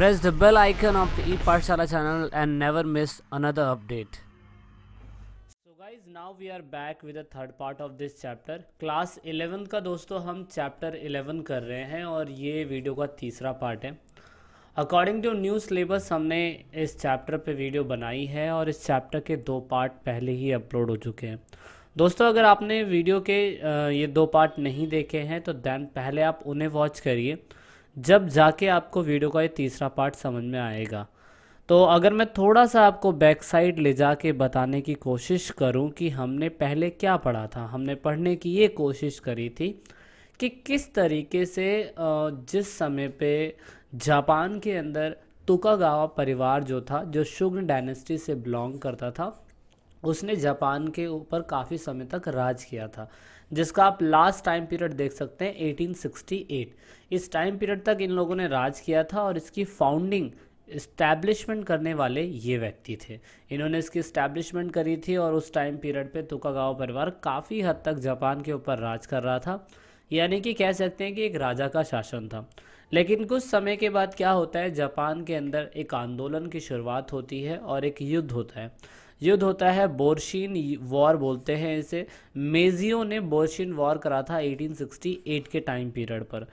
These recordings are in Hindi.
Press the bell icon of the eParshala channel and never miss another update. So guys now we are back with the third part of this chapter. Class 11 का दोस्तों हम chapter 11 कर रहे हैं और ये वीडियो का तीसरा पार्ट है अकॉर्डिंग टू न्यू सिलेबस हमने इस चैप्टर पे वीडियो बनाई है और इस चैप्टर के दो पार्ट पहले ही अपलोड हो चुके हैं दोस्तों अगर आपने वीडियो के ये दो पार्ट नहीं देखे हैं तो दैन पहले आप उन्हें वॉच करिए जब जाके आपको वीडियो का ये तीसरा पार्ट समझ में आएगा तो अगर मैं थोड़ा सा आपको बैक साइड ले जा के बताने की कोशिश करूं कि हमने पहले क्या पढ़ा था हमने पढ़ने की ये कोशिश करी थी कि किस तरीके से जिस समय पे जापान के अंदर तुकागावा परिवार जो था जो शुग्न डायनेस्टी से बिलोंग करता था उसने जापान के ऊपर काफ़ी समय तक राज किया था जिसका आप लास्ट टाइम पीरियड देख सकते हैं 1868 इस टाइम पीरियड तक इन लोगों ने राज किया था और इसकी फाउंडिंग इस्टेब्लिशमेंट करने वाले ये व्यक्ति थे इन्होंने इसकी इस्टेब्लिशमेंट करी थी और उस टाइम पीरियड पे तुकागावा परिवार काफ़ी हद तक जापान के ऊपर राज कर रहा था यानी कि कह सकते हैं कि एक राजा का शासन था लेकिन कुछ समय के बाद क्या होता है जापान के अंदर एक आंदोलन की शुरुआत होती है और एक युद्ध होता है युद्ध होता है बोरशीन वॉर बोलते हैं इसे मेजियो ने बोरशीन वॉर करा था 1868 के टाइम पीरियड पर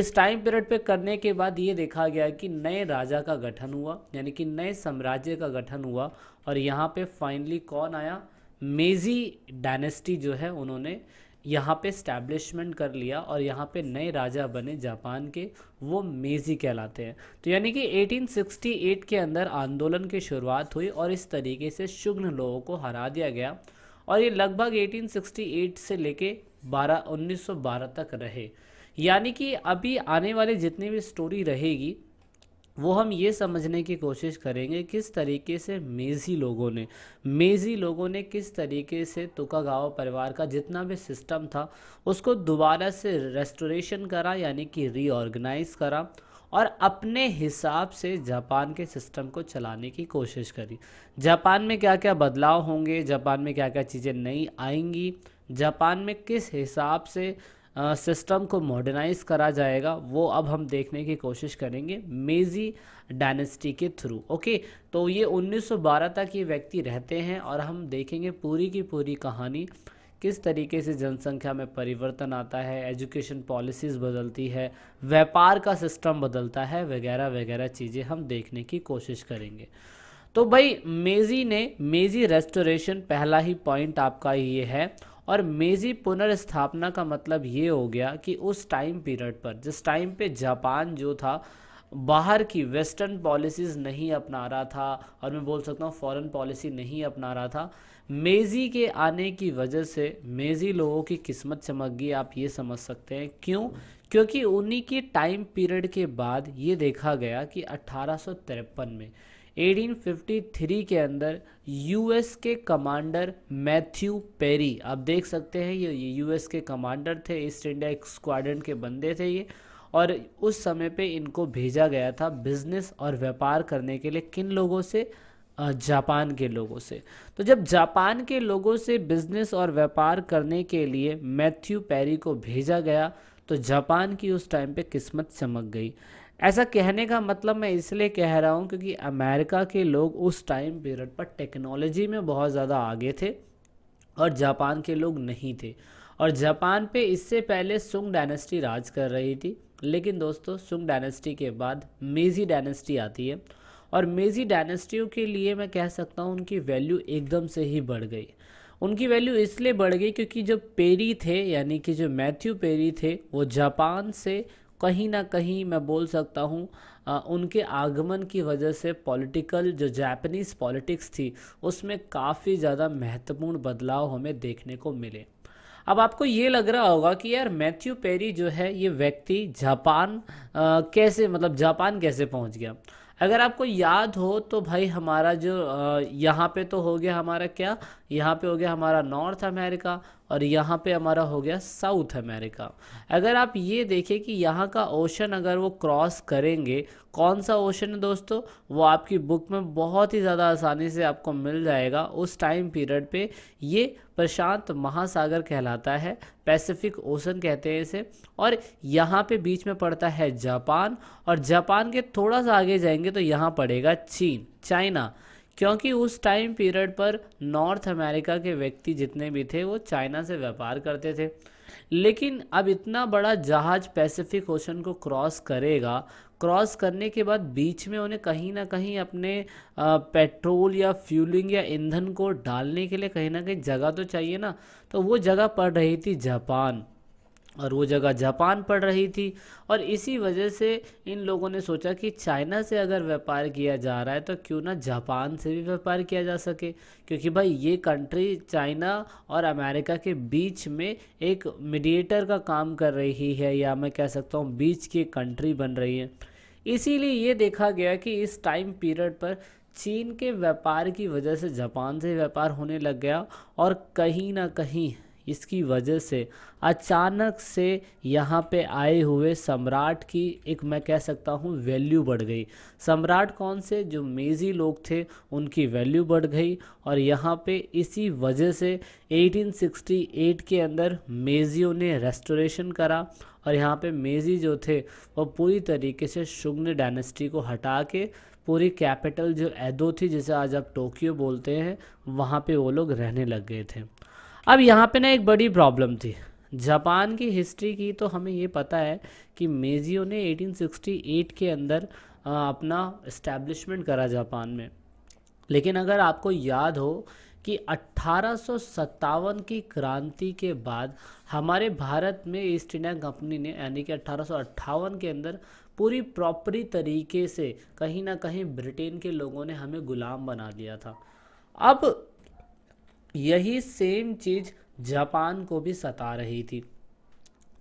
इस टाइम पीरियड पे करने के बाद ये देखा गया कि नए राजा का गठन हुआ यानी कि नए साम्राज्य का गठन हुआ और यहाँ पे फाइनली कौन आया मेजी डायनेस्टी जो है उन्होंने यहाँ पे स्टैब्लिशमेंट कर लिया और यहाँ पे नए राजा बने जापान के वो मेजी कहलाते हैं तो यानी कि 1868 के अंदर आंदोलन की शुरुआत हुई और इस तरीके से शुग्न लोगों को हरा दिया गया और ये लगभग 1868 से लेके 12 1912 तक रहे यानी कि अभी आने वाली जितनी भी स्टोरी रहेगी वो हम ये समझने की कोशिश करेंगे किस तरीके से मेज़ी लोगों ने मेज़ी लोगों ने किस तरीके से तुकागाव परिवार का जितना भी सिस्टम था उसको दोबारा से रेस्टोरेशन करा यानी कि रीऑर्गेनाइज करा और अपने हिसाब से जापान के सिस्टम को चलाने की कोशिश करी जापान में क्या क्या बदलाव होंगे जापान में क्या क्या चीज़ें नई आएंगी जापान में किस हिसाब से सिस्टम को मॉडर्नाइज करा जाएगा वो अब हम देखने की कोशिश करेंगे मेजी डायनेस्टी के थ्रू ओके तो ये 1912 तक ये व्यक्ति रहते हैं और हम देखेंगे पूरी की पूरी कहानी किस तरीके से जनसंख्या में परिवर्तन आता है एजुकेशन पॉलिसीज़ बदलती है व्यापार का सिस्टम बदलता है वगैरह वगैरह चीज़ें हम देखने की कोशिश करेंगे तो भाई मेजी ने मेजी रेस्टोरेशन पहला ही पॉइंट आपका ये है और मेजी पुनर्स्थापना का मतलब ये हो गया कि उस टाइम पीरियड पर जिस टाइम पे जापान जो था बाहर की वेस्टर्न पॉलिसीज़ नहीं अपना रहा था और मैं बोल सकता हूँ फॉरेन पॉलिसी नहीं अपना रहा था मेज़ी के आने की वजह से मेज़ी लोगों की किस्मत चमक गई आप ये समझ सकते हैं क्यों क्योंकि उन्हीं के टाइम पीरियड के बाद ये देखा गया कि अट्ठारह में 1853 के अंदर यूएस के कमांडर मैथ्यू पेरी आप देख सकते हैं ये यूएस के कमांडर थे ईस्ट इंडिया स्क्वाडन के बंदे थे ये और उस समय पे इनको भेजा गया था बिजनेस और व्यापार करने के लिए किन लोगों से जापान के लोगों से तो जब जापान के लोगों से बिजनेस और व्यापार करने के लिए मैथ्यू पेरी को भेजा गया तो जापान की उस टाइम पे किस्मत चमक गई ऐसा कहने का मतलब मैं इसलिए कह रहा हूँ क्योंकि अमेरिका के लोग उस टाइम पीरियड पर टेक्नोलॉजी में बहुत ज़्यादा आगे थे और जापान के लोग नहीं थे और जापान पे इससे पहले सुंग डायनेस्टी राज कर रही थी लेकिन दोस्तों सुंग डायनेस्टी के बाद मेजी डायनेस्टी आती है और मेजी डायनेस्टियों के लिए मैं कह सकता हूँ उनकी वैल्यू एकदम से ही बढ़ गई उनकी वैल्यू इसलिए बढ़ गई क्योंकि जो पेरी थे यानी कि जो मैथ्यू पेरी थे वो जापान से कहीं ना कहीं मैं बोल सकता हूँ उनके आगमन की वजह से पॉलिटिकल जो जापानीज़ पॉलिटिक्स थी उसमें काफ़ी ज़्यादा महत्वपूर्ण बदलाव हमें देखने को मिले अब आपको ये लग रहा होगा कि यार मैथ्यू पेरी जो है ये व्यक्ति जापान कैसे मतलब जापान कैसे पहुंच गया अगर आपको याद हो तो भाई हमारा जो यहाँ पे तो हो गया हमारा क्या यहाँ पे हो गया हमारा नॉर्थ अमेरिका और यहाँ पे हमारा हो गया साउथ अमेरिका अगर आप ये देखें कि यहाँ का ओशन अगर वो क्रॉस करेंगे कौन सा ओशन है दोस्तों वो आपकी बुक में बहुत ही ज़्यादा आसानी से आपको मिल जाएगा उस टाइम पीरियड पे ये प्रशांत महासागर कहलाता है पैसिफिक ओशन कहते हैं इसे और यहाँ पे बीच में पड़ता है जापान और जापान के थोड़ा सा आगे जाएंगे तो यहाँ पड़ेगा चीन चाइना क्योंकि उस टाइम पीरियड पर नॉर्थ अमेरिका के व्यक्ति जितने भी थे वो चाइना से व्यापार करते थे लेकिन अब इतना बड़ा जहाज पैसिफिक ओशन को क्रॉस करेगा क्रॉस करने के बाद बीच में उन्हें कहीं ना कहीं अपने पेट्रोल या फ्यूलिंग या ईंधन को डालने के लिए कहीं ना कहीं जगह तो चाहिए ना तो वो जगह पड़ रही थी जापान और वो जगह जापान पड़ रही थी और इसी वजह से इन लोगों ने सोचा कि चाइना से अगर व्यापार किया जा रहा है तो क्यों ना जापान से भी व्यापार किया जा सके क्योंकि भाई ये कंट्री चाइना और अमेरिका के बीच में एक मीडिएटर का काम कर रही है या मैं कह सकता हूँ बीच की कंट्री बन रही है इसीलिए ये देखा गया कि इस टाइम पीरियड पर चीन के व्यापार की वजह से जापान से व्यापार होने लग गया और कहीं ना कहीं इसकी वजह से अचानक से यहाँ पे आए हुए सम्राट की एक मैं कह सकता हूँ वैल्यू बढ़ गई सम्राट कौन से जो मेजी लोग थे उनकी वैल्यू बढ़ गई और यहाँ पे इसी वजह से 1868 के अंदर मेजियों ने रेस्टोरेशन करा और यहाँ पे मेजी जो थे वो पूरी तरीके से शुग्न डायनेस्टी को हटा के पूरी कैपिटल जो एदो थी जिसे आज आप टोक्यो बोलते हैं वहाँ पे वो लोग रहने लग गए थे अब यहाँ पे ना एक बड़ी प्रॉब्लम थी जापान की हिस्ट्री की तो हमें ये पता है कि मेजियो ने 1868 के अंदर अपना इस्टेब्लिशमेंट करा जापान में लेकिन अगर आपको याद हो कि अट्ठारह की क्रांति के बाद हमारे भारत में ईस्ट इंडिया कंपनी ने यानी कि अट्ठारह के अंदर पूरी प्रॉपरी तरीके से कहीं ना कहीं ब्रिटेन के लोगों ने हमें गुलाम बना दिया था अब यही सेम चीज़ जापान को भी सता रही थी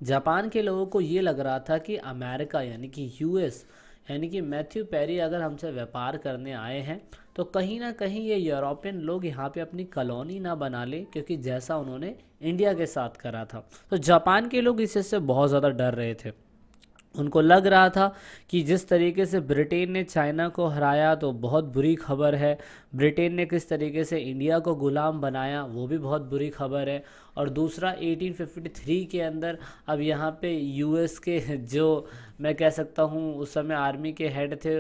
जापान के लोगों को ये लग रहा था कि अमेरिका यानी कि यूएस यानी कि मैथ्यू पेरी अगर हमसे व्यापार करने आए हैं तो कहीं ना कहीं ये यूरोपियन लोग यहाँ पे अपनी कॉलोनी ना बना लें क्योंकि जैसा उन्होंने इंडिया के साथ करा था तो जापान के लोग इस इससे बहुत ज़्यादा डर रहे थे उनको लग रहा था कि जिस तरीके से ब्रिटेन ने चाइना को हराया तो बहुत बुरी खबर है ब्रिटेन ने किस तरीके से इंडिया को ग़ुलाम बनाया वो भी बहुत बुरी खबर है और दूसरा 1853 के अंदर अब यहाँ पे यूएस के जो मैं कह सकता हूँ उस समय आर्मी के हेड थे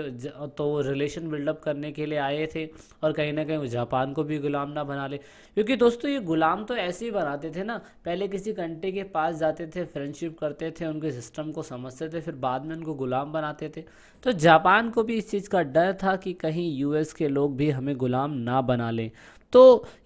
तो वो रिलेशन बिल्डअप करने के लिए आए थे और कहीं ना कहीं वो जापान को भी गुलाम ना बना ले क्योंकि दोस्तों ये गुलाम तो ऐसे ही बनाते थे ना पहले किसी कंट्री के पास जाते थे फ्रेंडशिप करते थे उनके सिस्टम को समझते थे फिर बाद में उनको गुलाम बनाते थे तो जापान को भी इस चीज़ का डर था कि कहीं यू के लोग भी हमें गुलाम ना बना लें तो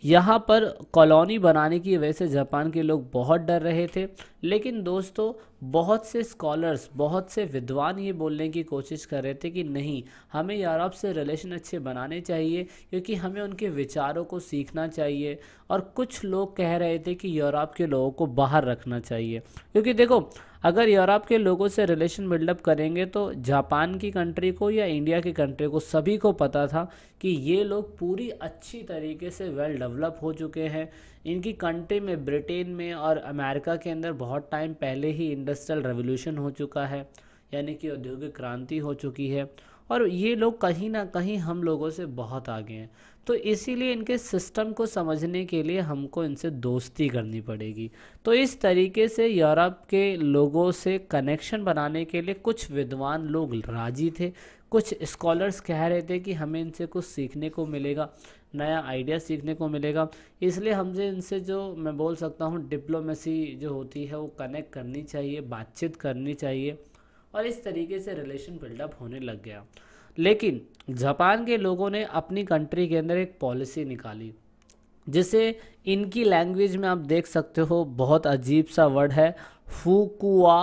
यहाँ पर कॉलोनी बनाने की वजह से जापान के लोग बहुत डर रहे थे लेकिन दोस्तों बहुत से स्कॉलर्स बहुत से विद्वान ये बोलने की कोशिश कर रहे थे कि नहीं हमें यूरोप से रिलेशन अच्छे बनाने चाहिए क्योंकि हमें उनके विचारों को सीखना चाहिए और कुछ लोग कह रहे थे कि यूरोप के लोगों को बाहर रखना चाहिए क्योंकि देखो अगर यूरोप के लोगों से रिलेशन बिल्डअप करेंगे तो जापान की कंट्री को या इंडिया की कंट्री को सभी को पता था कि ये लोग पूरी अच्छी तरीके से वेल डेवलप हो चुके हैं इनकी कंट्री में ब्रिटेन में और अमेरिका के अंदर बहुत टाइम पहले ही इंडस्ट्रियल रेवोल्यूशन हो चुका है यानी कि औद्योगिक क्रांति हो चुकी है और ये लोग कहीं ना कहीं हम लोगों से बहुत आगे हैं तो इसीलिए इनके सिस्टम को समझने के लिए हमको इनसे दोस्ती करनी पड़ेगी तो इस तरीके से यूरोप के लोगों से कनेक्शन बनाने के लिए कुछ विद्वान लोग राजी थे कुछ स्कॉलर्स कह रहे थे कि हमें इनसे कुछ सीखने को मिलेगा नया आइडिया सीखने को मिलेगा इसलिए हमसे इनसे जो मैं बोल सकता हूँ डिप्लोमेसी जो होती है वो कनेक्ट करनी चाहिए बातचीत करनी चाहिए और इस तरीके से रिलेशन बिल्डअप होने लग गया लेकिन जापान के लोगों ने अपनी कंट्री के अंदर एक पॉलिसी निकाली जिसे इनकी लैंग्वेज में आप देख सकते हो बहुत अजीब सा वर्ड है फूकुआ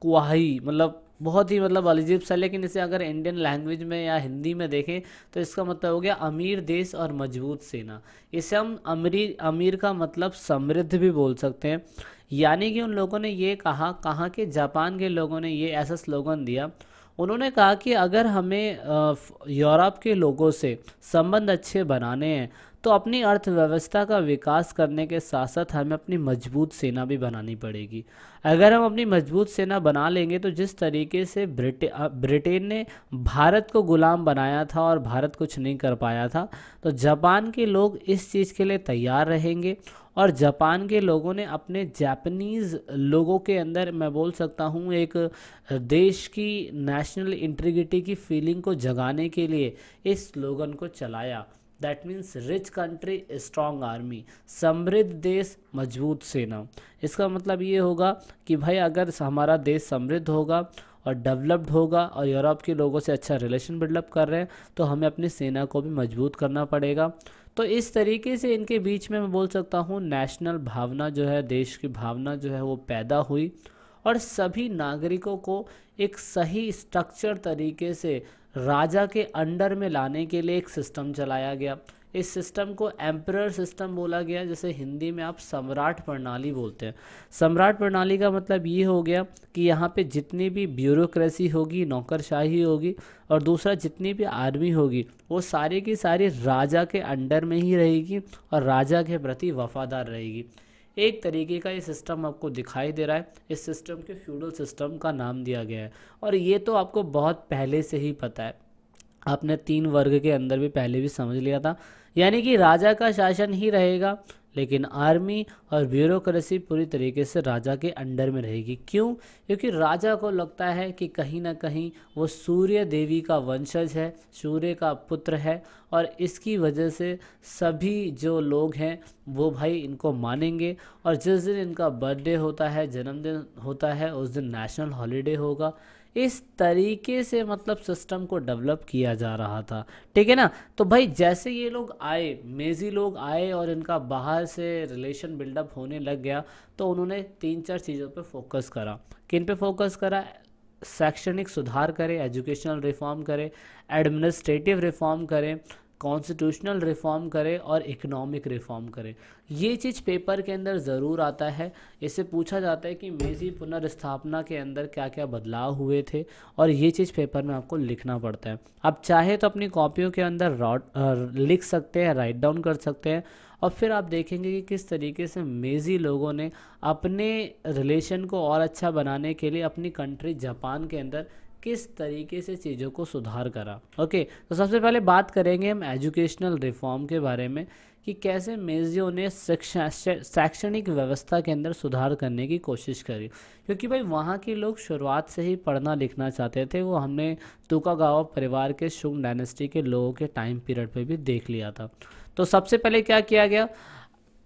कुआही मतलब बहुत ही मतलब अजीब सा लेकिन इसे अगर इंडियन लैंग्वेज में या हिंदी में देखें तो इसका मतलब हो गया अमीर देश और मजबूत सेना इसे हम अमरी अमीर का मतलब समृद्ध भी बोल सकते हैं यानी कि उन लोगों ने ये कहा कहाँ के जापान के लोगों ने ये ऐसा स्लोगन दिया उन्होंने कहा कि अगर हमें यूरोप के लोगों से संबंध अच्छे बनाने हैं तो अपनी अर्थव्यवस्था का विकास करने के साथ साथ हमें अपनी मजबूत सेना भी बनानी पड़ेगी अगर हम अपनी मजबूत सेना बना लेंगे तो जिस तरीके से ब्रिटे ब्रिटेन ने भारत को गुलाम बनाया था और भारत कुछ नहीं कर पाया था तो जापान के लोग इस चीज़ के लिए तैयार रहेंगे और जापान के लोगों ने अपने जापानीज़ लोगों के अंदर मैं बोल सकता हूँ एक देश की नेशनल इंटीग्रिटी की फीलिंग को जगाने के लिए इस स्लोगन को चलाया that means rich country strong army समृद्ध देश मजबूत सेना इसका मतलब ये होगा कि भाई अगर हमारा देश समृद्ध होगा और डेवलप्ड होगा और यूरोप के लोगों से अच्छा रिलेशन बिल्डअप कर रहे हैं तो हमें अपनी सेना को भी मजबूत करना पड़ेगा तो इस तरीके से इनके बीच में मैं बोल सकता हूँ नेशनल भावना जो है देश की भावना जो है वो पैदा हुई और सभी नागरिकों को एक सही स्ट्रक्चर तरीके से राजा के अंडर में लाने के लिए एक सिस्टम चलाया गया इस सिस्टम को एम्प्रर सिस्टम बोला गया जैसे हिंदी में आप सम्राट प्रणाली बोलते हैं सम्राट प्रणाली का मतलब ये हो गया कि यहाँ पे जितनी भी ब्यूरोक्रेसी होगी नौकरशाही होगी और दूसरा जितनी भी आर्मी होगी वो सारी की सारी राजा के अंडर में ही रहेगी और राजा के प्रति वफादार रहेगी एक तरीके का ये सिस्टम आपको दिखाई दे रहा है इस सिस्टम के फ्यूडल सिस्टम का नाम दिया गया है और ये तो आपको बहुत पहले से ही पता है आपने तीन वर्ग के अंदर भी पहले भी समझ लिया था यानी कि राजा का शासन ही रहेगा लेकिन आर्मी और ब्यूरोक्रेसी पूरी तरीके से राजा के अंडर में रहेगी क्यों क्योंकि राजा को लगता है कि कहीं ना कहीं वो सूर्य देवी का वंशज है सूर्य का पुत्र है और इसकी वजह से सभी जो लोग हैं वो भाई इनको मानेंगे और जिस दिन इनका बर्थडे होता है जन्मदिन होता है उस दिन नेशनल हॉलीडे होगा इस तरीके से मतलब सिस्टम को डेवलप किया जा रहा था ठीक है ना तो भाई जैसे ये लोग आए मेजी लोग आए और इनका बाहर से रिलेशन बिल्डअप होने लग गया तो उन्होंने तीन चार चीज़ों पे फोकस करा किन पे फोकस करा शैक्षणिक सुधार करें एजुकेशनल रिफॉर्म करें एडमिनिस्ट्रेटिव रिफॉर्म करें कॉन्स्टिट्यूशनल रिफॉर्म करे और इकोनॉमिक रिफॉर्म करे ये चीज़ पेपर के अंदर ज़रूर आता है इससे पूछा जाता है कि मेज़ी पुनर्स्थापना के अंदर क्या क्या बदलाव हुए थे और ये चीज़ पेपर में आपको लिखना पड़ता है आप चाहे तो अपनी कॉपियों के अंदर रॉट लिख सकते हैं राइट डाउन कर सकते हैं और फिर आप देखेंगे कि किस तरीके से मेज़ी लोगों ने अपने रिलेशन को और अच्छा बनाने के लिए अपनी कंट्री जापान के अंदर किस तरीके से चीज़ों को सुधार करा ओके तो सबसे पहले बात करेंगे हम एजुकेशनल रिफॉर्म के बारे में कि कैसे मेज़ियों ने शिक्षा शैक्षणिक व्यवस्था के अंदर सुधार करने की कोशिश करी क्योंकि भाई वहाँ के लोग शुरुआत से ही पढ़ना लिखना चाहते थे वो हमने तुकागावा परिवार के शुंग डायनेस्टी के लोगों के टाइम पीरियड पे भी देख लिया था तो सबसे पहले क्या किया गया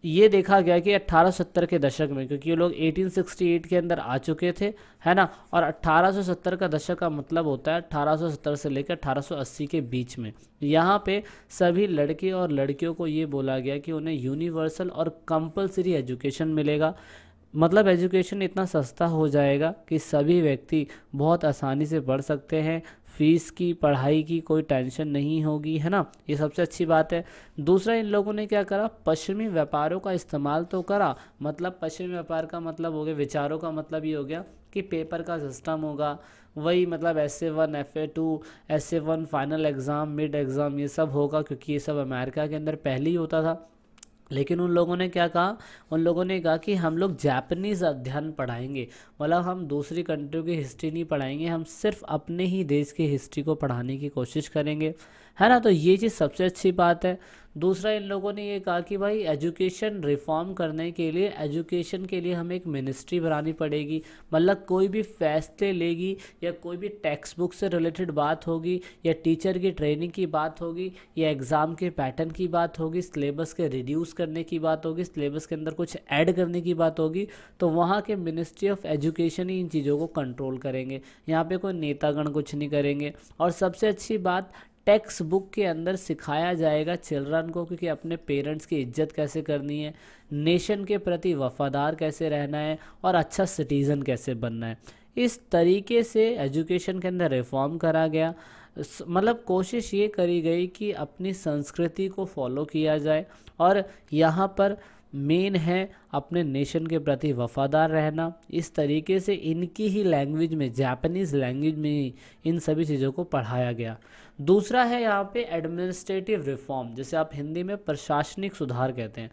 ये देखा गया कि 1870 के दशक में क्योंकि ये लोग 1868 के अंदर आ चुके थे है ना और 1870 का दशक का मतलब होता है 1870 से लेकर 1880 के बीच में यहाँ पे सभी लड़के और लड़कियों को ये बोला गया कि उन्हें यूनिवर्सल और कंपलसरी एजुकेशन मिलेगा मतलब एजुकेशन इतना सस्ता हो जाएगा कि सभी व्यक्ति बहुत आसानी से पढ़ सकते हैं फीस की पढ़ाई की कोई टेंशन नहीं होगी है ना ये सबसे अच्छी बात है दूसरा इन लोगों ने क्या करा पश्चिमी व्यापारों का इस्तेमाल तो करा मतलब पश्चिमी व्यापार का मतलब हो गया विचारों का मतलब ये हो गया कि पेपर का सिस्टम होगा वही मतलब S A one F A two S A one final exam mid exam ये सब होगा क्योंकि ये सब अमेरिका के अंदर पहले ही होता था लेकिन उन लोगों ने क्या कहा उन लोगों ने कहा कि हम लोग जापनीज़ अध्ययन पढ़ाएंगे मतलब हम दूसरी कंट्रियों की हिस्ट्री नहीं पढ़ाएंगे हम सिर्फ अपने ही देश की हिस्ट्री को पढ़ाने की कोशिश करेंगे है ना तो ये चीज़ सबसे अच्छी बात है दूसरा इन लोगों ने ये कहा कि भाई एजुकेशन रिफॉर्म करने के लिए एजुकेशन के लिए हमें एक मिनिस्ट्री बनानी पड़ेगी मतलब कोई भी फैसले लेगी या कोई भी टेक्स्ट बुक से रिलेटेड बात होगी या टीचर की ट्रेनिंग की बात होगी या एग्ज़ाम के पैटर्न की बात होगी सिलेबस के रिड्यूस करने की बात होगी सिलेबस के अंदर कुछ ऐड करने की बात होगी तो वहाँ के मिनिस्ट्री ऑफ एजुकेशन ही इन चीज़ों को कंट्रोल करेंगे यहाँ पर कोई नेतागण कुछ नहीं करेंगे और सबसे अच्छी बात टेक्स्ट बुक के अंदर सिखाया जाएगा चिल्ड्रन को क्योंकि अपने पेरेंट्स की इज्जत कैसे करनी है नेशन के प्रति वफादार कैसे रहना है और अच्छा सिटीज़न कैसे बनना है इस तरीके से एजुकेशन के अंदर रिफॉर्म करा गया मतलब कोशिश ये करी गई कि अपनी संस्कृति को फॉलो किया जाए और यहाँ पर मेन है अपने नेशन के प्रति वफादार रहना इस तरीके से इनकी ही लैंग्वेज में जापानीज़ लैंग्वेज में ही इन सभी चीज़ों को पढ़ाया गया दूसरा है यहाँ पे एडमिनिस्ट्रेटिव रिफॉर्म जिसे आप हिंदी में प्रशासनिक सुधार कहते हैं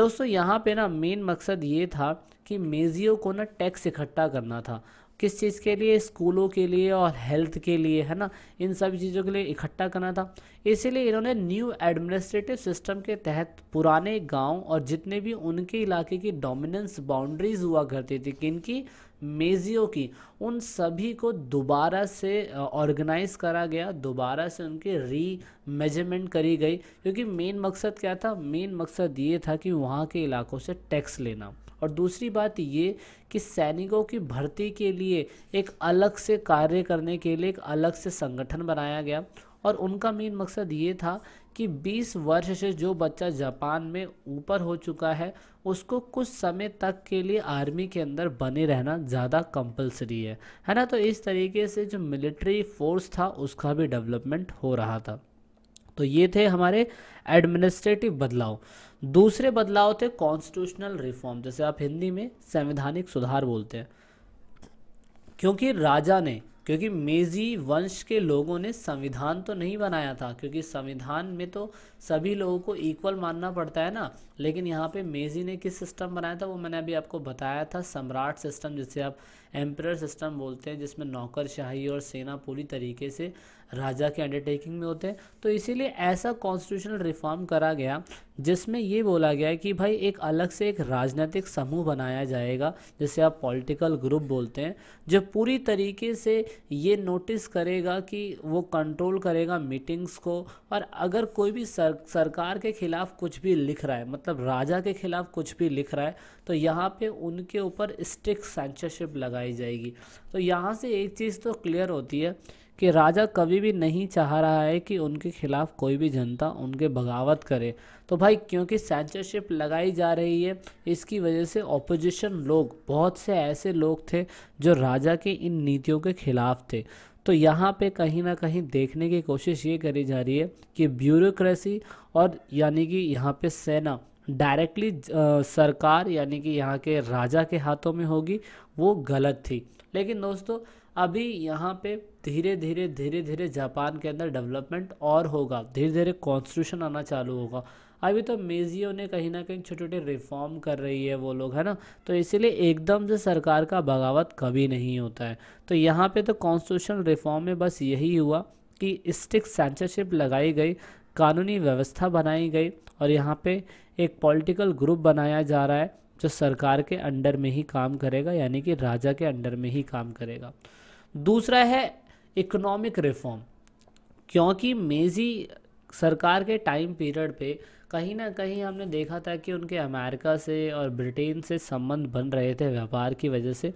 दोस्तों यहाँ पे ना मेन मकसद ये था कि मेजियो को ना टैक्स इकट्ठा करना था किस चीज़ के लिए स्कूलों के लिए और हेल्थ के लिए है ना इन सब चीज़ों के लिए इकट्ठा करना था इसीलिए इन्होंने न्यू एडमिनिस्ट्रेटिव सिस्टम के तहत पुराने गांव और जितने भी उनके इलाके की डोमिनेंस बाउंड्रीज हुआ करती थी किन की मेजियो की उन सभी को दोबारा से ऑर्गेनाइज़ करा गया दोबारा से उनकी री मेजरमेंट करी गई क्योंकि मेन मकसद क्या था मेन मकसद ये था कि वहाँ के इलाकों से टैक्स लेना और दूसरी बात ये कि सैनिकों की भर्ती के लिए एक अलग से कार्य करने के लिए एक अलग से संगठन बनाया गया और उनका मेन मकसद ये था कि 20 वर्ष से जो बच्चा जापान में ऊपर हो चुका है उसको कुछ समय तक के लिए आर्मी के अंदर बने रहना ज़्यादा कंपलसरी है है ना तो इस तरीके से जो मिलिट्री फोर्स था उसका भी डेवलपमेंट हो रहा था तो ये थे हमारे एडमिनिस्ट्रेटिव बदलाव दूसरे बदलाव थे कॉन्स्टिट्यूशनल रिफॉर्म जैसे आप हिंदी में संवैधानिक सुधार बोलते हैं क्योंकि राजा ने क्योंकि मेजी वंश के लोगों ने संविधान तो नहीं बनाया था क्योंकि संविधान में तो सभी लोगों को इक्वल मानना पड़ता है ना लेकिन यहाँ पे मेजी ने किस सिस्टम बनाया था वो मैंने अभी आपको बताया था सम्राट सिस्टम जिसे आप एम्प्रर सिस्टम बोलते हैं जिसमें नौकरशाही और सेना पूरी तरीके से राजा के अंडरटेकिंग में होते हैं तो इसीलिए ऐसा कॉन्स्टिट्यूशनल रिफॉर्म करा गया जिसमें ये बोला गया कि भाई एक अलग से एक राजनीतिक समूह बनाया जाएगा जिसे आप पॉलिटिकल ग्रुप बोलते हैं जो पूरी तरीके से ये नोटिस करेगा कि वो कंट्रोल करेगा मीटिंग्स को और अगर कोई भी सर, सरकार के ख़िलाफ़ कुछ भी लिख रहा है मतलब राजा के ख़िलाफ़ कुछ भी लिख रहा है तो यहाँ पे उनके ऊपर स्ट्रिक्ट सेंसरशिप लगाई जाएगी तो यहाँ से एक चीज़ तो क्लियर होती है कि राजा कभी भी नहीं चाह रहा है कि उनके खिलाफ कोई भी जनता उनके बगावत करे तो भाई क्योंकि सेंसरशिप लगाई जा रही है इसकी वजह से ऑपोजिशन लोग बहुत से ऐसे लोग थे जो राजा की इन नीतियों के खिलाफ थे तो यहाँ पे कहीं ना कहीं देखने की कोशिश ये करी जा रही है कि ब्यूरोक्रेसी और यानी कि यहाँ पे सेना डायरेक्टली सरकार यानी कि यहाँ के राजा के हाथों में होगी वो गलत थी लेकिन दोस्तों अभी यहाँ पे धीरे धीरे धीरे धीरे जापान के अंदर डेवलपमेंट और होगा धीरे धीरे कॉन्स्टिट्यूशन आना चालू होगा अभी तो मेजियो ने कहीं ना कहीं छोटे छोटे रिफॉर्म कर रही है वो लोग है ना तो इसीलिए एकदम से सरकार का बगावत कभी नहीं होता है तो यहाँ पे तो कॉन्स्टिट्यूशन रिफॉर्म में बस यही हुआ कि स्टिक सेंसरशिप लगाई गई कानूनी व्यवस्था बनाई गई और यहाँ पे एक पॉलिटिकल ग्रुप बनाया जा रहा है जो सरकार के अंडर में ही काम करेगा यानी कि राजा के अंडर में ही काम करेगा दूसरा है इकोनॉमिक रिफॉर्म क्योंकि मेजी सरकार के टाइम पीरियड पे कहीं ना कहीं हमने देखा था कि उनके अमेरिका से और ब्रिटेन से संबंध बन रहे थे व्यापार की वजह से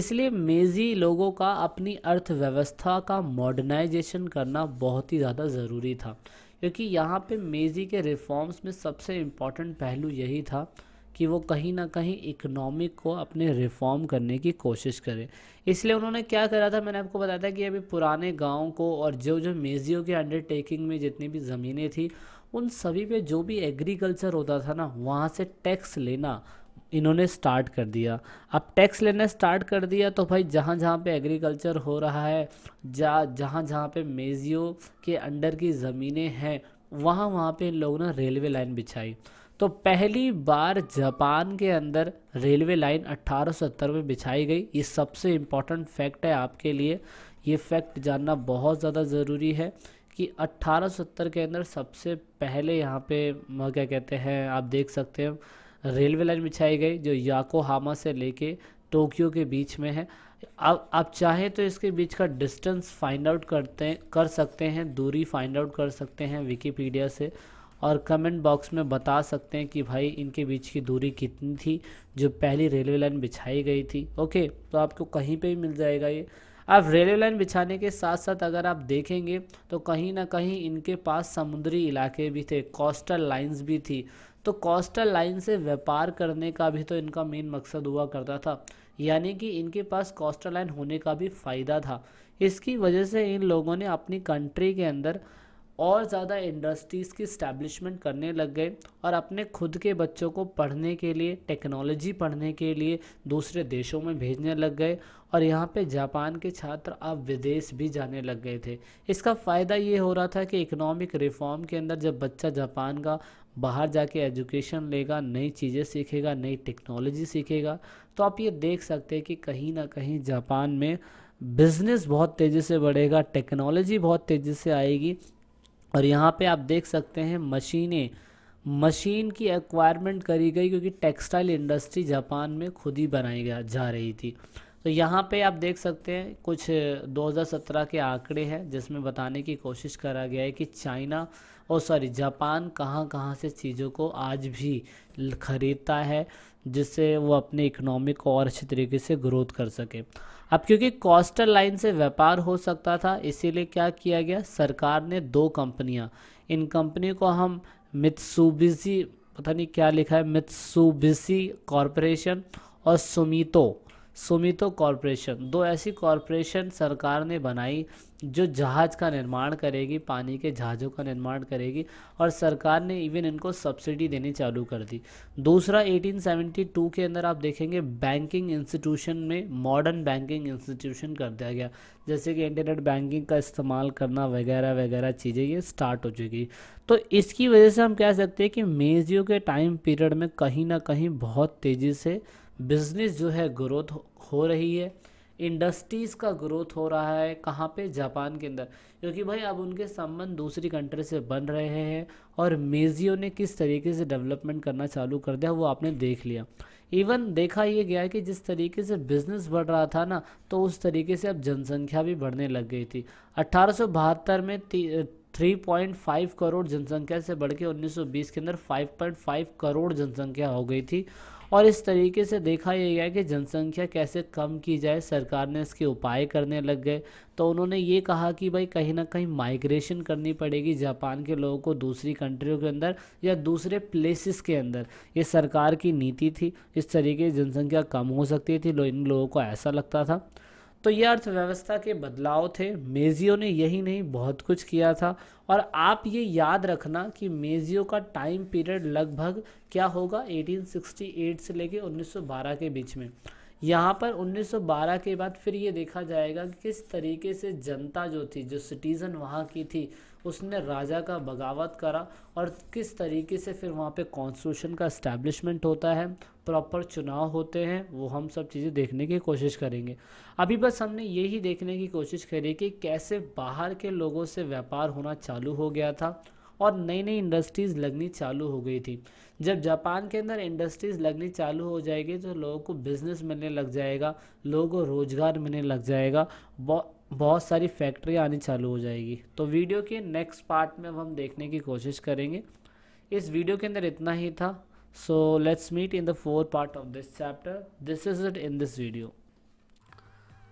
इसलिए मेज़ी लोगों का अपनी अर्थव्यवस्था का मॉडर्नाइजेशन करना बहुत ही ज़्यादा ज़रूरी था क्योंकि यहाँ पे मेज़ी के रिफॉर्म्स में सबसे इम्पॉर्टेंट पहलू यही था कि वो कहीं ना कहीं इकनॉमिक को अपने रिफॉर्म करने की कोशिश करें इसलिए उन्होंने क्या करा था मैंने आपको बताया था कि अभी पुराने गाँव को और जो जो मेज़ियों के अंडरटेकिंग में जितनी भी ज़मीनें थी उन सभी पे जो भी एग्रीकल्चर होता था ना वहाँ से टैक्स लेना इन्होंने स्टार्ट कर दिया अब टैक्स लेना स्टार्ट कर दिया तो भाई जहाँ जहाँ पे एग्रीकल्चर हो रहा है जा जहाँ जहाँ पे मेजियो के अंडर की ज़मीनें हैं वहाँ वहाँ पे इन लोगों ने रेलवे लाइन बिछाई तो पहली बार जापान के अंदर रेलवे लाइन 1870 में बिछाई गई ये सबसे इम्पॉर्टेंट फैक्ट है आपके लिए ये फैक्ट जानना बहुत ज़्यादा ज़रूरी है कि 1870 के अंदर सबसे पहले यहाँ पे क्या कहते हैं आप देख सकते हैं रेलवे लाइन बिछाई गई जो याकोहामा से लेके टोक्यो के बीच में है अब आप चाहें तो इसके बीच का डिस्टेंस फाइंड आउट करते कर सकते हैं दूरी फाइंड आउट कर सकते हैं विकीपीडिया से और कमेंट बॉक्स में बता सकते हैं कि भाई इनके बीच की दूरी कितनी थी जो पहली रेलवे लाइन बिछाई गई थी ओके तो आपको कहीं पे ही मिल जाएगा ये अब रेलवे लाइन बिछाने के साथ साथ अगर आप देखेंगे तो कहीं ना कहीं इनके पास समुद्री इलाके भी थे कोस्टल लाइंस भी थी तो कोस्टल लाइन से व्यापार करने का भी तो इनका मेन मकसद हुआ करता था यानी कि इनके पास कोस्टल लाइन होने का भी फ़ायदा था इसकी वजह से इन लोगों ने अपनी कंट्री के अंदर और ज़्यादा इंडस्ट्रीज़ की स्टैब्लिशमेंट करने लग गए और अपने खुद के बच्चों को पढ़ने के लिए टेक्नोलॉजी पढ़ने के लिए दूसरे देशों में भेजने लग गए और यहाँ पे जापान के छात्र अब विदेश भी जाने लग गए थे इसका फ़ायदा ये हो रहा था कि इकोनॉमिक रिफॉर्म के अंदर जब बच्चा जापान का बाहर जाके एजुकेशन लेगा नई चीज़ें सीखेगा नई टेक्नोलॉजी सीखेगा तो आप ये देख सकते हैं कि कहीं ना कहीं जापान में बिज़नेस बहुत तेज़ी से बढ़ेगा टेक्नोलॉजी बहुत तेज़ी से आएगी और यहाँ पे आप देख सकते हैं मशीनें मशीन की एक्वायरमेंट करी गई क्योंकि टेक्सटाइल इंडस्ट्री जापान में खुद ही बनाई जा रही थी तो यहाँ पे आप देख सकते हैं कुछ 2017 के आंकड़े हैं जिसमें बताने की कोशिश करा गया है कि चाइना और सॉरी जापान कहाँ कहाँ से चीज़ों को आज भी खरीदता है जिससे वो अपने इकोनॉमी को और अच्छे तरीके से ग्रोथ कर सके अब क्योंकि कोस्टल लाइन से व्यापार हो सकता था इसीलिए क्या किया गया सरकार ने दो कंपनियां इन कंपनी को हम मित्सुबिशी पता नहीं क्या लिखा है मित्सुबिशी कॉरपोरेशन और सुमितो सुमितो कॉरपोरेशन दो ऐसी कॉरपोरेशन सरकार ने बनाई जो जहाज़ का निर्माण करेगी पानी के जहाज़ों का निर्माण करेगी और सरकार ने इवन इनको सब्सिडी देनी चालू कर दी दूसरा 1872 के अंदर आप देखेंगे बैंकिंग इंस्टीट्यूशन में मॉडर्न बैंकिंग इंस्टीट्यूशन कर दिया गया जैसे कि इंटरनेट बैंकिंग का इस्तेमाल करना वगैरह वगैरह चीज़ें ये स्टार्ट हो चुकी तो इसकी वजह से हम कह सकते हैं कि मेजियो के टाइम पीरियड में कहीं ना कहीं बहुत तेज़ी से बिज़नेस जो है ग्रोथ हो रही है इंडस्ट्रीज़ का ग्रोथ हो रहा है कहाँ पे जापान के अंदर क्योंकि भाई अब उनके संबंध दूसरी कंट्री से बन रहे हैं और मेजियो ने किस तरीके से डेवलपमेंट करना चालू कर दिया वो आपने देख लिया इवन देखा ये गया कि जिस तरीके से बिज़नेस बढ़ रहा था ना तो उस तरीके से अब जनसंख्या भी बढ़ने लग गई थी अट्ठारह में फाइव करोड़ जनसंख्या से बढ़ के बीस के अंदर फाइव करोड़ जनसंख्या हो गई थी और इस तरीके से देखा यह गया कि जनसंख्या कैसे कम की जाए सरकार ने इसके उपाय करने लग गए तो उन्होंने ये कहा कि भाई कहीं ना कहीं माइग्रेशन करनी पड़ेगी जापान के लोगों को दूसरी कंट्रियों के अंदर या दूसरे प्लेसेस के अंदर ये सरकार की नीति थी इस तरीके से जनसंख्या कम हो सकती थी इन लोगों को ऐसा लगता था तो ये अर्थव्यवस्था के बदलाव थे मेजियो ने यही नहीं बहुत कुछ किया था और आप ये याद रखना कि मेजियो का टाइम पीरियड लगभग क्या होगा 1868 से लेके 1912 के बीच में यहाँ पर 1912 के बाद फिर ये देखा जाएगा कि किस तरीके से जनता जो थी जो सिटीज़न वहाँ की थी उसने राजा का बगावत करा और किस तरीके से फिर वहाँ पे कॉन्स्टिट्यूशन का इस्टेब्लिशमेंट होता है प्रॉपर चुनाव होते हैं वो हम सब चीज़ें देखने की कोशिश करेंगे अभी बस हमने यही देखने की कोशिश करी कि कैसे बाहर के लोगों से व्यापार होना चालू हो गया था और नई नई इंडस्ट्रीज़ लगनी चालू हो गई थी जब जापान के अंदर इंडस्ट्रीज़ लगनी चालू हो जाएगी तो लोगों को बिज़नेस मिलने लग जाएगा लोगों को रोज़गार मिलने लग जाएगा बहुत सारी फैक्ट्री आनी चालू हो जाएगी तो वीडियो के नेक्स्ट पार्ट में अब हम देखने की कोशिश करेंगे इस वीडियो के अंदर इतना ही था so let's meet in the four part of this chapter this is it in this video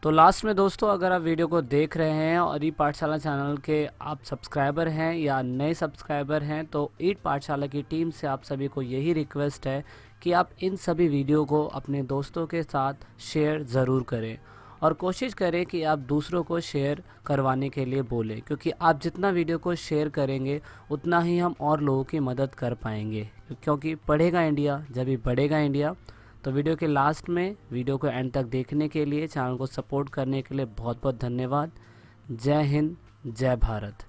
तो लास्ट में दोस्तों अगर आप वीडियो को देख रहे हैं और ई पाठशाला चैनल के आप सब्सक्राइबर हैं या नए सब्सक्राइबर हैं तो ईट पाठशाला की टीम से आप सभी को यही रिक्वेस्ट है कि आप इन सभी वीडियो को अपने दोस्तों के साथ शेयर ज़रूर करें और कोशिश करें कि आप दूसरों को शेयर करवाने के लिए बोलें क्योंकि आप जितना वीडियो को शेयर करेंगे उतना ही हम और लोगों की मदद कर पाएंगे क्योंकि पढ़ेगा इंडिया जब भी बढ़ेगा इंडिया तो वीडियो के लास्ट में वीडियो को एंड तक देखने के लिए चैनल को सपोर्ट करने के लिए बहुत बहुत धन्यवाद जय हिंद जय भारत